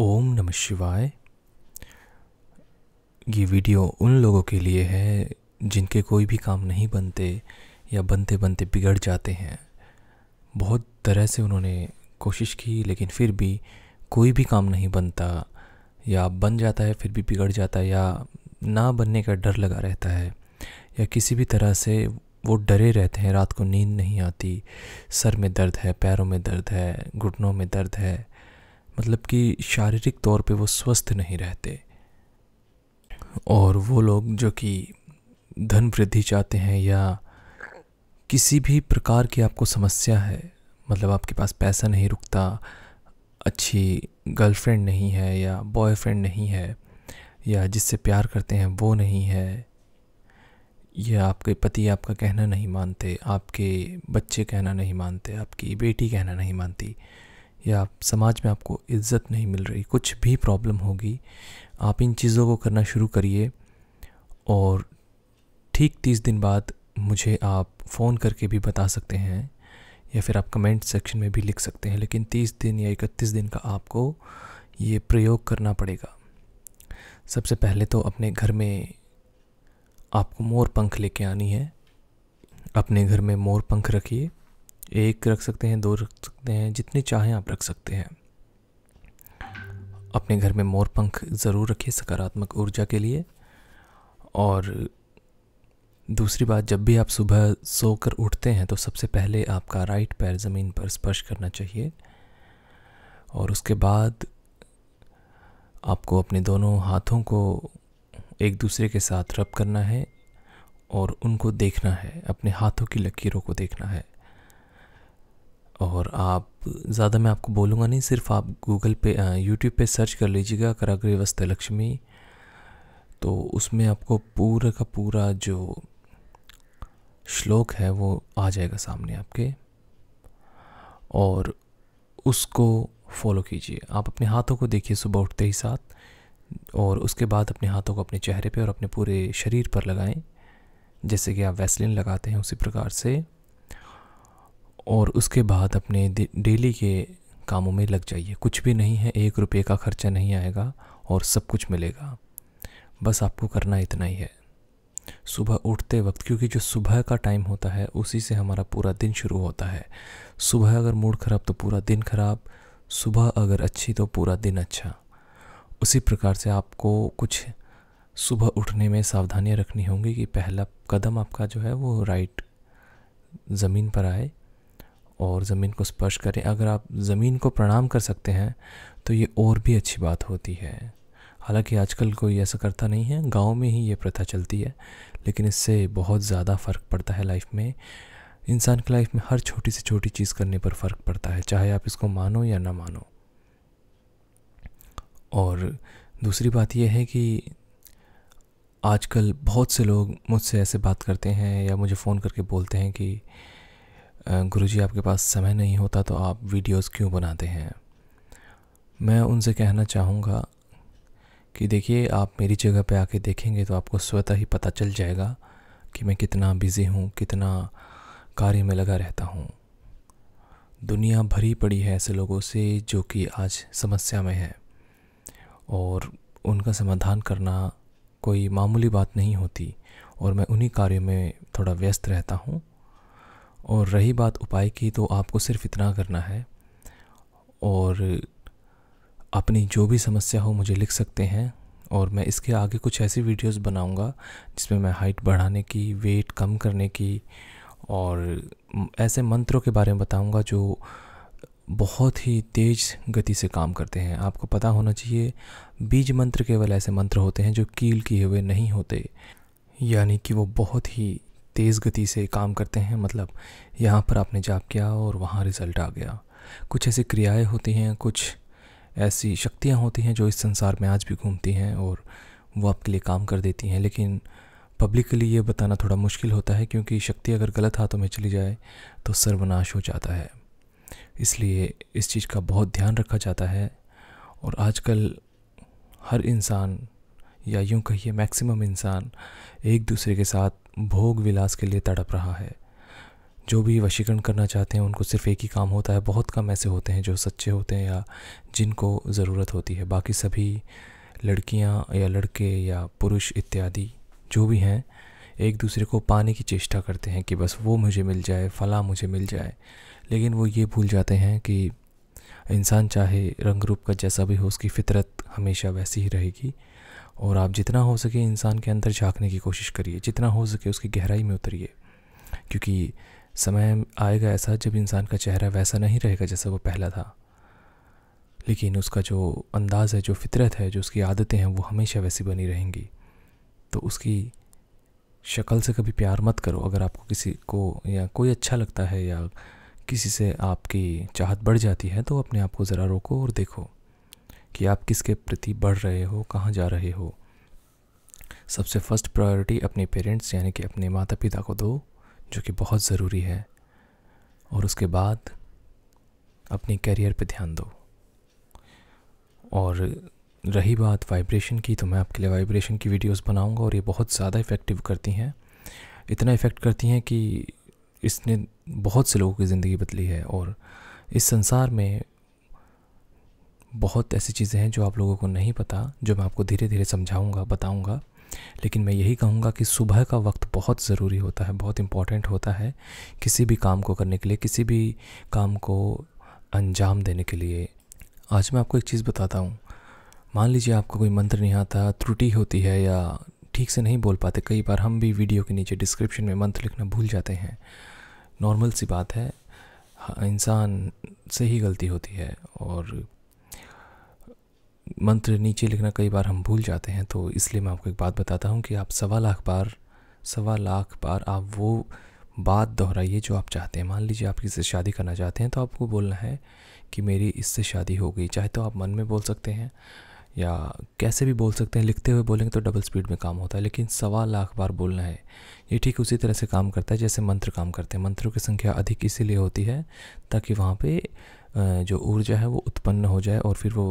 ओम नमः शिवाय ये वीडियो उन लोगों के लिए है जिनके कोई भी काम नहीं बनते या बनते बनते बिगड़ जाते हैं बहुत तरह से उन्होंने कोशिश की लेकिन फिर भी कोई भी काम नहीं बनता या बन जाता है फिर भी बिगड़ जाता है या ना बनने का डर लगा रहता है या किसी भी तरह से वो डरे रहते हैं रात को नींद नहीं आती सर में दर्द है पैरों में दर्द है घुटनों में दर्द है मतलब कि शारीरिक तौर पे वो स्वस्थ नहीं रहते और वो लोग जो कि धन वृद्धि चाहते हैं या किसी भी प्रकार की आपको समस्या है मतलब आपके पास पैसा नहीं रुकता अच्छी गर्लफ्रेंड नहीं है या बॉयफ्रेंड नहीं है या जिससे प्यार करते हैं वो नहीं है या आपके पति आपका कहना नहीं मानते आपके बच्चे कहना नहीं मानते आपकी बेटी कहना नहीं मानती या समाज में आपको इज्जत नहीं मिल रही कुछ भी प्रॉब्लम होगी आप इन चीज़ों को करना शुरू करिए और ठीक तीस दिन बाद मुझे आप फ़ोन करके भी बता सकते हैं या फिर आप कमेंट सेक्शन में भी लिख सकते हैं लेकिन तीस दिन या इकतीस दिन का आपको ये प्रयोग करना पड़ेगा सबसे पहले तो अपने घर में आपको मोर पंख लेके आनी है अपने घर में मोर पंख रखिए एक रख सकते हैं दो रख सकते हैं जितने चाहें आप रख सकते हैं अपने घर में मोर पंख ज़रूर रखिए सकारात्मक ऊर्जा के लिए और दूसरी बात जब भी आप सुबह सोकर उठते हैं तो सबसे पहले आपका राइट पैर ज़मीन पर स्पर्श करना चाहिए और उसके बाद आपको अपने दोनों हाथों को एक दूसरे के साथ रब करना है और उनको देखना है अपने हाथों की लकीरों को देखना है और आप ज़्यादा मैं आपको बोलूँगा नहीं सिर्फ आप गूगल पे यूट्यूब पे सर्च कर लीजिएगा कराग्रीवस्त लक्ष्मी तो उसमें आपको पूरा का पूरा जो श्लोक है वो आ जाएगा सामने आपके और उसको फॉलो कीजिए आप अपने हाथों को देखिए सुबह उठते ही साथ और उसके बाद अपने हाथों को अपने चेहरे पे और अपने पूरे शरीर पर लगाएं जैसे कि आप वैसलिन लगाते हैं उसी प्रकार से और उसके बाद अपने डेली के कामों में लग जाइए कुछ भी नहीं है एक रुपये का खर्चा नहीं आएगा और सब कुछ मिलेगा बस आपको करना इतना ही है सुबह उठते वक्त क्योंकि जो सुबह का टाइम होता है उसी से हमारा पूरा दिन शुरू होता है सुबह अगर मूड ख़राब तो पूरा दिन ख़राब सुबह अगर अच्छी तो पूरा दिन अच्छा उसी प्रकार से आपको कुछ सुबह उठने में सावधानियाँ रखनी होंगी कि पहला कदम आपका जो है वो राइट ज़मीन पर आए और ज़मीन को स्पर्श करें अगर आप ज़मीन को प्रणाम कर सकते हैं तो ये और भी अच्छी बात होती है हालांकि आजकल कोई ऐसा करता नहीं है गांव में ही ये प्रथा चलती है लेकिन इससे बहुत ज़्यादा फ़र्क पड़ता है लाइफ में इंसान की लाइफ में हर छोटी से छोटी चीज़ करने पर फ़र्क पड़ता है चाहे आप इसको मानो या ना मानो और दूसरी बात यह है कि आजकल बहुत से लोग मुझसे ऐसे बात करते हैं या मुझे फ़ोन करके बोलते हैं कि गुरुजी आपके पास समय नहीं होता तो आप वीडियोस क्यों बनाते हैं मैं उनसे कहना चाहूँगा कि देखिए आप मेरी जगह पे आके देखेंगे तो आपको स्वतः ही पता चल जाएगा कि मैं कितना बिज़ी हूँ कितना कार्य में लगा रहता हूँ दुनिया भरी पड़ी है ऐसे लोगों से जो कि आज समस्या में है और उनका समाधान करना कोई मामूली बात नहीं होती और मैं उन्हीं कार्यों में थोड़ा व्यस्त रहता हूँ और रही बात उपाय की तो आपको सिर्फ इतना करना है और अपनी जो भी समस्या हो मुझे लिख सकते हैं और मैं इसके आगे कुछ ऐसी वीडियोस बनाऊंगा जिसमें मैं हाइट बढ़ाने की वेट कम करने की और ऐसे मंत्रों के बारे में बताऊंगा जो बहुत ही तेज़ गति से काम करते हैं आपको पता होना चाहिए बीज मंत्र केवल ऐसे मंत्र होते हैं जो कील किए हुए नहीं होते यानी कि वो बहुत ही तेज़ गति से काम करते हैं मतलब यहाँ पर आपने जाप किया और वहाँ रिज़ल्ट आ गया कुछ ऐसी क्रियाएं होती हैं कुछ ऐसी शक्तियाँ होती हैं जो इस संसार में आज भी घूमती हैं और वो आपके लिए काम कर देती हैं लेकिन पब्लिक के लिए ये बताना थोड़ा मुश्किल होता है क्योंकि शक्ति अगर गलत हाथों में चली जाए तो सर्वनाश हो जाता है इसलिए इस चीज़ का बहुत ध्यान रखा जाता है और आजकल हर इंसान या यूँ कहिए मैक्सिमम इंसान एक दूसरे के साथ भोग विलास के लिए तड़प रहा है जो भी वशीकरण करना चाहते हैं उनको सिर्फ एक ही काम होता है बहुत कम ऐसे होते हैं जो सच्चे होते हैं या जिनको ज़रूरत होती है बाकी सभी लड़कियां या लड़के या पुरुष इत्यादि जो भी हैं एक दूसरे को पाने की चेष्टा करते हैं कि बस वो मुझे मिल जाए फला मुझे मिल जाए लेकिन वो ये भूल जाते हैं कि इंसान चाहे रंग रूप का जैसा भी हो उसकी फितरत हमेशा वैसी ही रहेगी और आप जितना हो सके इंसान के अंदर झांकने की कोशिश करिए जितना हो सके उसकी गहराई में उतरिए क्योंकि समय आएगा ऐसा जब इंसान का चेहरा वैसा नहीं रहेगा जैसा वो पहला था लेकिन उसका जो अंदाज़ है जो फितरत है जो उसकी आदतें हैं वो हमेशा वैसी बनी रहेंगी तो उसकी शक्ल से कभी प्यार मत करो अगर आपको किसी को या कोई अच्छा लगता है या किसी से आपकी चाहत बढ़ जाती है तो अपने आप को ज़रा रोको और देखो कि आप किसके प्रति बढ़ रहे हो कहाँ जा रहे हो सबसे फर्स्ट प्रायोरिटी अपने पेरेंट्स यानी कि अपने माता पिता को दो जो कि बहुत ज़रूरी है और उसके बाद अपने कैरियर पे ध्यान दो और रही बात वाइब्रेशन की तो मैं आपके लिए वाइब्रेशन की वीडियोस बनाऊंगा और ये बहुत ज़्यादा इफ़ेक्टिव करती हैं इतना इफ़ेक्ट करती हैं कि इसने बहुत से लोगों की ज़िंदगी बदली है और इस संसार में बहुत ऐसी चीज़ें हैं जो आप लोगों को नहीं पता जो मैं आपको धीरे धीरे समझाऊँगा बताऊँगा लेकिन मैं यही कहूँगा कि सुबह का वक्त बहुत ज़रूरी होता है बहुत इम्पॉर्टेंट होता है किसी भी काम को करने के लिए किसी भी काम को अंजाम देने के लिए आज मैं आपको एक चीज़ बताता हूँ मान लीजिए आपको कोई मंत्र नहीं आता त्रुटि होती है या ठीक से नहीं बोल पाते कई बार हम भी वीडियो के नीचे डिस्क्रिप्शन में मंत्र लिखना भूल जाते हैं नॉर्मल सी बात है हाँ, इंसान से ही गलती होती है और मंत्र नीचे लिखना कई बार हम भूल जाते हैं तो इसलिए मैं आपको एक बात बताता हूँ कि आप सवा लाख बार सवा लाख बार आप वो बात दोहराइए जो आप चाहते हैं मान लीजिए आप किसी से शादी करना चाहते हैं तो आपको बोलना है कि मेरी इससे शादी हो गई चाहे तो आप मन में बोल सकते हैं या कैसे भी बोल सकते हैं लिखते हुए बोलेंगे तो डबल स्पीड में काम होता है लेकिन सवा लाख बार बोलना है ये ठीक उसी तरह से काम करता है जैसे मंत्र काम करते हैं मंत्रों की संख्या अधिक इसीलिए होती है ताकि वहाँ पे जो ऊर्जा है वो उत्पन्न हो जाए और फिर वो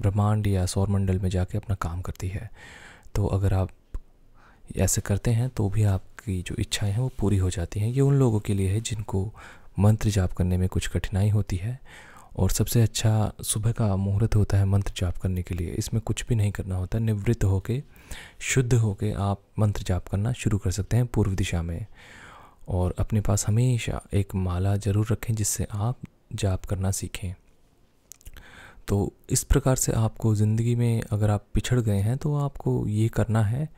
ब्रह्मांड या सौरमंडल में जाके अपना काम करती है तो अगर आप ऐसे करते हैं तो भी आपकी जो इच्छाएं हैं वो पूरी हो जाती हैं ये उन लोगों के लिए है जिनको मंत्र जाप करने में कुछ कठिनाई होती है और सबसे अच्छा सुबह का मुहूर्त होता है मंत्र जाप करने के लिए इसमें कुछ भी नहीं करना होता निवृत्त होके शुद्ध होके आप मंत्र जाप करना शुरू कर सकते हैं पूर्व दिशा में और अपने पास हमेशा एक माला ज़रूर रखें जिससे आप जाप करना सीखें तो इस प्रकार से आपको ज़िंदगी में अगर आप पिछड़ गए हैं तो आपको ये करना है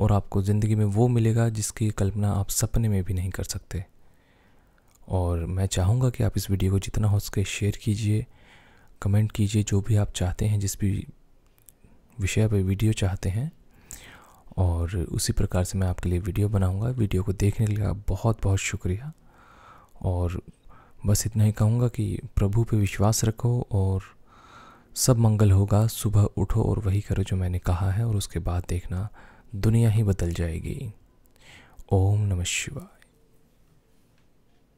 और आपको ज़िंदगी में वो मिलेगा जिसकी कल्पना आप सपने में भी नहीं कर सकते और मैं चाहूँगा कि आप इस वीडियो को जितना हो सके शेयर कीजिए कमेंट कीजिए जो भी आप चाहते हैं जिस भी विषय पर वीडियो चाहते हैं और उसी प्रकार से मैं आपके लिए वीडियो बनाऊंगा वीडियो को देखने के लिए आप बहुत बहुत शुक्रिया और बस इतना ही कहूँगा कि प्रभु पे विश्वास रखो और सब मंगल होगा सुबह उठो और वही करो जो मैंने कहा है और उसके बाद देखना दुनिया ही बदल जाएगी ओम नमः शिवाय